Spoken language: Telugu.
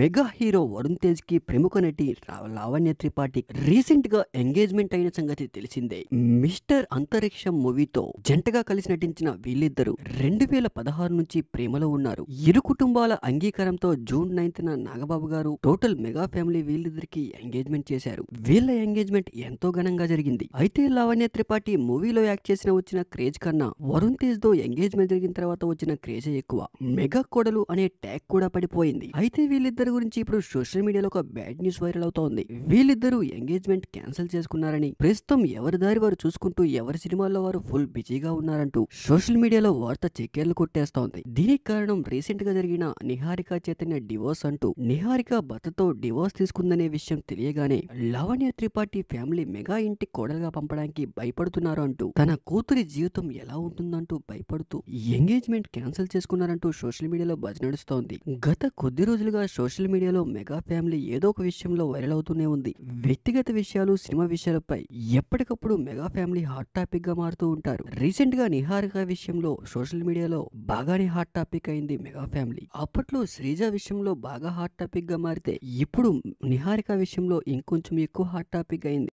మెగా హీరో వరుణ్ తేజ్ కి ప్రముఖ నటి లావణ్య త్రిపాఠి రీసెంట్ గా ఎంగేజ్మెంట్ అయిన సంగతి తెలిసిందే మిస్టర్ అంతరిక్షం మూవీతో జంటగా కలిసి నటించిన వీళ్ళిద్దరూ రెండు వేల పదహారు నుంచి ప్రేమలో ఉన్నారు ఇరు కుటుంబాల అంగీకారంతో జూన్ నైన్త్ నాగబాబు గారు టోటల్ మెగా ఫ్యామిలీ వీళ్ళిద్దరికి ఎంగేజ్మెంట్ చేశారు వీళ్ళ ఎంగేజ్మెంట్ ఎంతో ఘనంగా జరిగింది అయితే లావణ్య త్రిపాఠి మూవీలో యాక్ట్ చేసిన వచ్చిన క్రేజ్ కన్నా వరుణ్ తేజ్ తో ఎంగేజ్మెంట్ జరిగిన తర్వాత వచ్చిన క్రేజే ఎక్కువ మెగా కోడలు అనే ట్యాగ్ కూడా పడిపోయింది అయితే వీళ్ళిద్దరి గురించి ఇప్పుడు సోషల్ మీడియాలో ఒక బ్యాడ్ న్యూస్ వైరల్ అవుతోంది వీళ్ళిద్దరూ ఎంగేజ్మెంట్ క్యాన్సిల్ చేసుకున్నారని ప్రస్తుతం ఎవరి దారి వారు చూసుకుంటూ ఎవరి సినిమాల్లో వారు ఫుల్ బిజీగా ఉన్నారంటూ సోషల్ మీడియాలో వార్త చెక్కేర్లు కొట్టేస్తోంది దీనికి కారణం రీసెంట్ గా జరిగిన నిహారిక చైతన్య డివోర్స్ అంటూ నిహారిక భర్తతో డివోర్స్ తీసుకుందనే విషయం తెలియగానే లావణ్య త్రిపాఠి ఫ్యామిలీ మెగా ఇంటి కోడలుగా పంపడానికి భయపడుతున్నారు అంటూ తన కూతురి జీవితం ఎలా ఉంటుందంటూ భయపడుతూ ఎంగేజ్మెంట్ క్యాన్సిల్ చేసుకున్నారంటూ సోషల్ మీడియాలో బజ్ నడుస్తోంది గత కొద్ది రోజులుగా సోషల్ మీడియాలో మెగా ఫ్యామిలీ ఏదో ఒక విషయంలో వైరల్ అవుతూనే ఉంది వ్యక్తిగత విషయాలు సినిమా విషయాలపై ఎప్పటికప్పుడు మెగా ఫ్యామిలీ హాట్ టాపిక్ గా మారుతూ ఉంటారు రీసెంట్ గా నిహారిక విషయంలో సోషల్ మీడియాలో బాగానే హాట్ టాపిక్ అయింది మెగా ఫ్యామిలీ అప్పట్లో శ్రీజ విషయంలో బాగా హాట్ టాపిక్ గా మారితే ఇప్పుడు నిహారిక విషయంలో ఇంకొంచెం ఎక్కువ హాట్ టాపిక్ అయింది